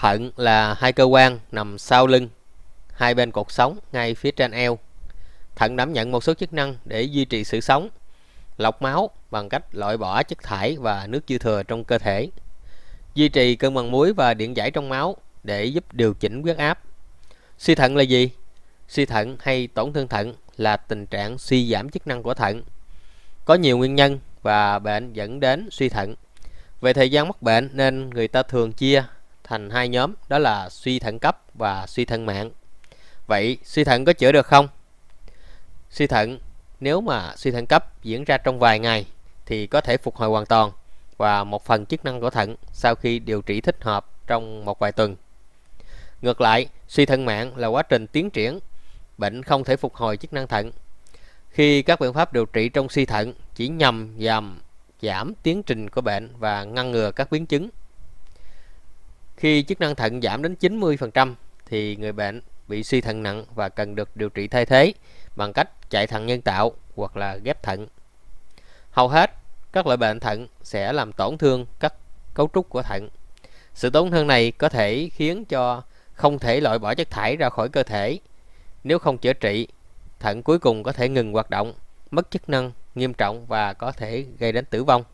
Thận là hai cơ quan nằm sau lưng, hai bên cột sống ngay phía trên eo. Thận đảm nhận một số chức năng để duy trì sự sống, lọc máu bằng cách loại bỏ chất thải và nước dư thừa trong cơ thể, duy trì cân bằng muối và điện giải trong máu để giúp điều chỉnh huyết áp. Suy thận là gì? Suy thận hay tổn thương thận là tình trạng suy giảm chức năng của thận. Có nhiều nguyên nhân và bệnh dẫn đến suy thận. Về thời gian mắc bệnh nên người ta thường chia thành hai nhóm đó là suy thận cấp và suy thận mạng. Vậy suy thận có chữa được không? Suy thận nếu mà suy thận cấp diễn ra trong vài ngày thì có thể phục hồi hoàn toàn và một phần chức năng của thận sau khi điều trị thích hợp trong một vài tuần. Ngược lại, suy thận mạng là quá trình tiến triển, bệnh không thể phục hồi chức năng thận. Khi các biện pháp điều trị trong suy thận chỉ nhằm giảm giảm tiến trình của bệnh và ngăn ngừa các biến chứng khi chức năng thận giảm đến 90% thì người bệnh bị suy thận nặng và cần được điều trị thay thế bằng cách chạy thận nhân tạo hoặc là ghép thận. Hầu hết các loại bệnh thận sẽ làm tổn thương các cấu trúc của thận. Sự tổn thương này có thể khiến cho không thể loại bỏ chất thải ra khỏi cơ thể. Nếu không chữa trị, thận cuối cùng có thể ngừng hoạt động, mất chức năng nghiêm trọng và có thể gây đến tử vong.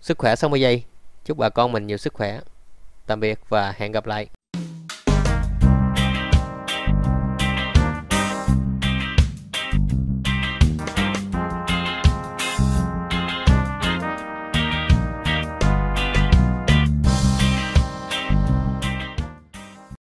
Sức khỏe 60 giây Chúc bà con mình nhiều sức khỏe. Tạm biệt và hẹn gặp lại.